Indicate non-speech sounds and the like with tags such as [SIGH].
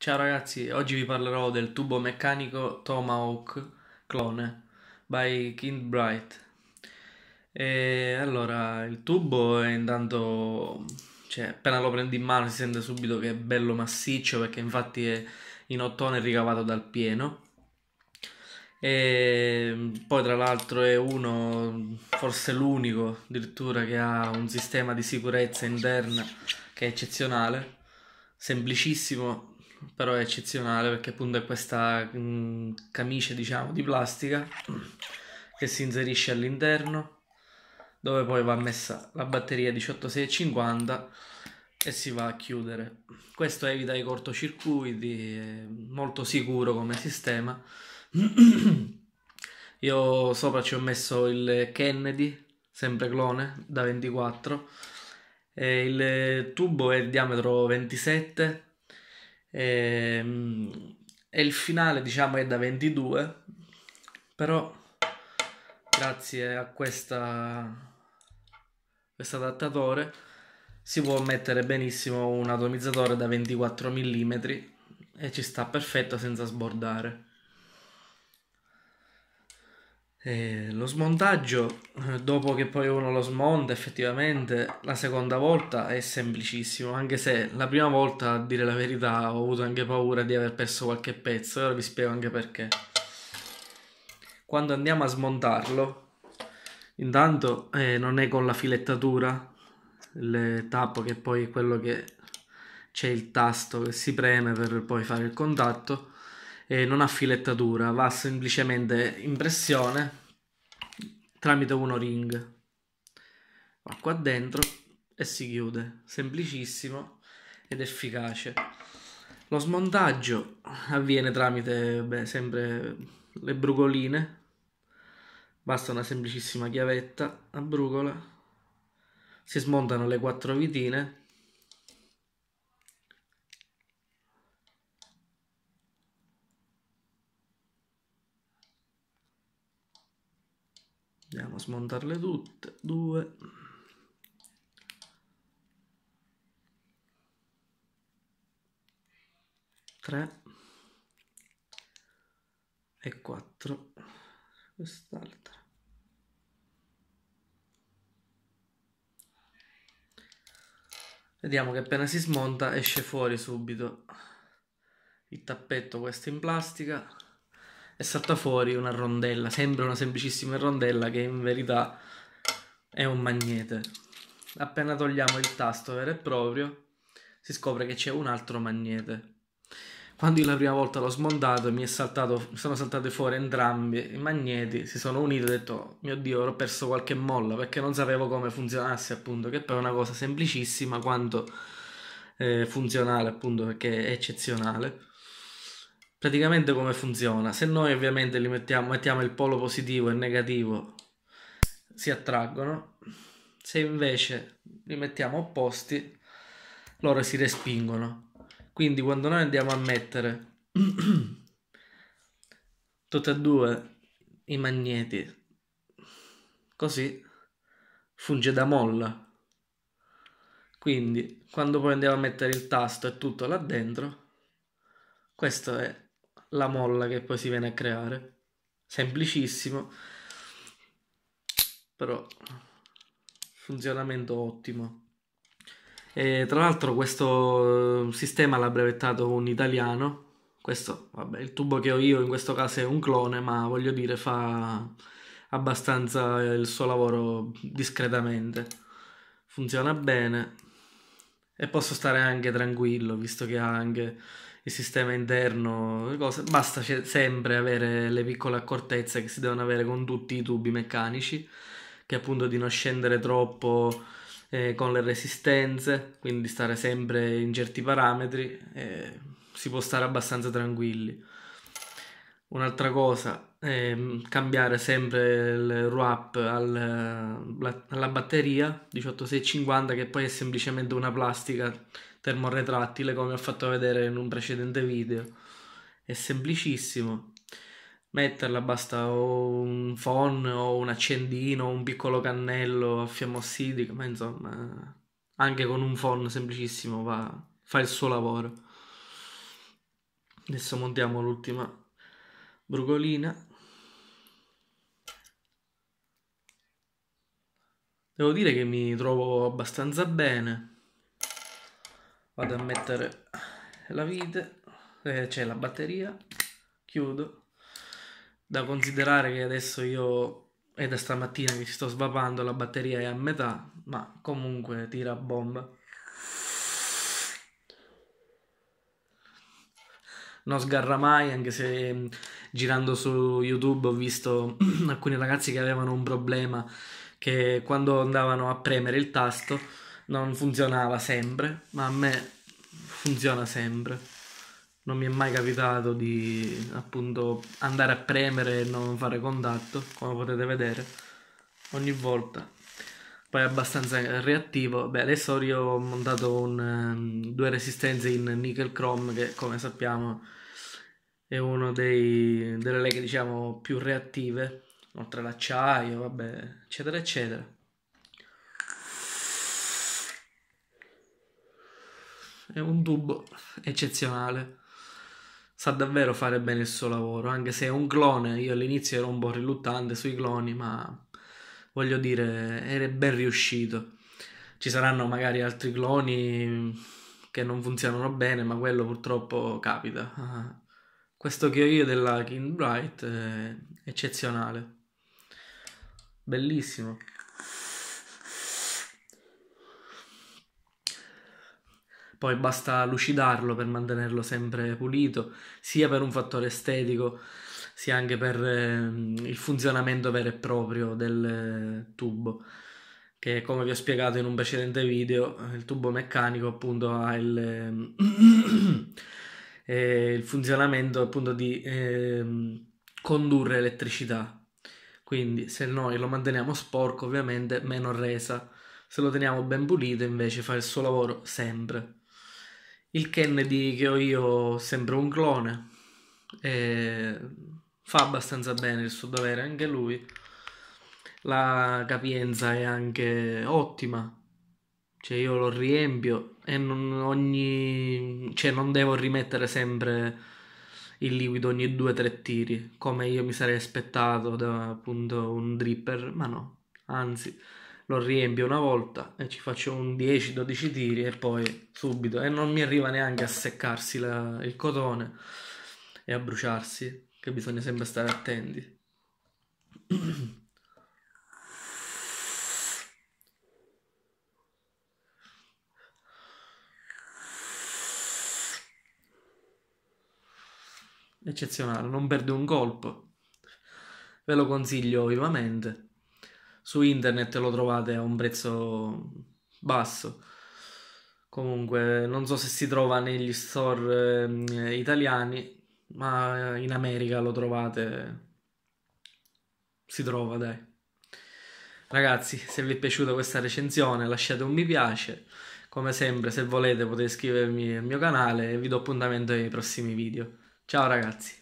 Ciao ragazzi, oggi vi parlerò del tubo meccanico Tomahawk Clone by Kind Bright. E allora, il tubo è intanto, cioè, appena lo prendi in mano si sente subito che è bello massiccio perché infatti è in ottone ricavato dal pieno. E poi tra l'altro è uno, forse l'unico addirittura che ha un sistema di sicurezza interna che è eccezionale, semplicissimo però è eccezionale perché appunto è questa mh, mm, camicia diciamo di plastica che si inserisce all'interno dove poi va messa la batteria 18650 e si va a chiudere questo evita i cortocircuiti è molto sicuro come sistema [CLEARS THROAT] io sopra ci ho messo il Kennedy sempre clone da 24 il tubo è il diametro 27 e, ehm, e il finale, diciamo, è da 22, però grazie a questa, questo adattatore si può mettere benissimo un atomizzatore da 24 mm e ci sta perfetto senza sbordare. Eh, lo smontaggio, eh, dopo che poi uno lo smonta effettivamente, la seconda volta è semplicissimo, anche se la prima volta, a dire la verità, ho avuto anche paura di aver perso qualche pezzo, e ora vi spiego anche perché. Quando andiamo a smontarlo, intanto eh, non è con la filettatura, il tappo che poi è quello che c'è il tasto che si preme per poi fare il contatto, eh, non ha filettatura, va semplicemente in pressione tramite uno ring. Va qua dentro e si chiude, semplicissimo ed efficace. Lo smontaggio avviene tramite beh, sempre le brugoline, basta una semplicissima chiavetta a brugola, si smontano le quattro vitine andiamo a smontarle tutte due tre e quattro quest'altra vediamo che appena si smonta esce fuori subito il tappetto questo in plastica e salta fuori una rondella, sembra una semplicissima rondella che in verità è un magnete. Appena togliamo il tasto vero e proprio, si scopre che c'è un altro magnete. Quando io la prima volta l'ho smontato, mi, saltato, mi sono saltate fuori entrambi i magneti, si sono uniti e ho detto, oh, mio Dio, ho perso qualche molla, perché non sapevo come funzionasse appunto, che poi è una cosa semplicissima quanto eh, funzionale appunto, perché è eccezionale praticamente come funziona? Se noi ovviamente li mettiamo, mettiamo il polo positivo e il negativo, si attraggono, se invece li mettiamo opposti, loro si respingono. Quindi quando noi andiamo a mettere [CLEARS THROAT] tutti e due i magneti così funge da molla. Quindi quando poi andiamo a mettere il tasto e tutto là dentro, questo è la molla che poi si viene a creare. Semplicissimo, però funzionamento ottimo. E tra l'altro questo eh, sistema l'ha brevettato un italiano. Questo, vabbè, il tubo che ho io in questo caso è un clone, ma voglio dire fa abbastanza il suo lavoro discretamente. Funziona bene e posso stare anche tranquillo, visto che ha anche il sistema interno, cose. basta sempre avere le piccole accortezze che si devono avere con tutti i tubi meccanici, che appunto di non scendere troppo eh, con le resistenze, quindi stare sempre in certi parametri, eh, si può stare abbastanza tranquilli. Un'altra cosa, eh, cambiare sempre il RUAP al, alla batteria 18650 che poi è semplicemente una plastica termorretrattile come ho fatto vedere in un precedente video. È semplicissimo. Metterla basta un phon o un accendino o un piccolo cannello a fiamma ossidica, ma insomma anche con un phon semplicissimo va, fa il suo lavoro. Adesso montiamo l'ultima brugolina. Devo dire che mi trovo abbastanza bene vado a mettere la vite eh, c'è la batteria chiudo da considerare che adesso io è da stamattina che sto svapando la batteria è a metà ma comunque tira bomba non sgarra mai, anche se mm, girando su YouTube ho visto [CLEARS THROAT] alcuni ragazzi che avevano un problema che quando andavano a premere il tasto non funzionava sempre, ma a me funziona sempre. Non mi è mai capitato di appunto andare a premere e non fare contatto, come potete vedere, ogni volta. Poi è abbastanza reattivo. Beh, adesso io ho montato un, ehm, due resistenze in nickel chrome che come sappiamo è una delle leghe diciamo più reattive, oltre all'acciaio, vabbè, eccetera eccetera è un tubo eccezionale. Sa davvero fare bene il suo lavoro, anche se è un clone. Io all'inizio ero un po' riluttante sui cloni, ma voglio dire, era ben riuscito. Ci saranno magari altri cloni che non funzionano bene, ma quello purtroppo capita. Ah. Questo che ho io della King Bright è eccezionale. Bellissimo. poi basta lucidarlo per mantenerlo sempre pulito, sia per un fattore estetico, sia anche per eh, il funzionamento vero e proprio del eh, tubo che come vi ho spiegato in un precedente video, eh, il tubo meccanico appunto ha il, ehm, [CLEARS THROAT] eh, il funzionamento appunto di eh, condurre elettricità. Quindi se noi lo manteniamo sporco ovviamente meno resa, se lo teniamo ben pulito invece fa il suo lavoro sempre. Il Kennedy che ho io sembra un clone, fa abbastanza bene il suo dovere anche lui. La capienza è anche ottima, cioè io lo riempio e non, ogni, cioè non devo rimettere sempre il liquido ogni 2-3 tiri, come io mi sarei aspettato da appunto un dripper, ma no, anzi lo riempio una volta e ci faccio un 10-12 tiri e poi subito e non mi arriva neanche a seccarsi la, il cotone e a bruciarsi che bisogna sempre stare attenti eccezionale non perde un colpo ve lo consiglio vivamente su internet lo trovate a un prezzo basso. Comunque, non so se si trova negli store eh, italiani, ma in America lo trovate. Si trova, dai. Ragazzi, se vi è piaciuta questa recensione, lasciate un mi piace. Come sempre, se volete potete iscrivervi al mio canale e vi do appuntamento ai prossimi video. Ciao ragazzi!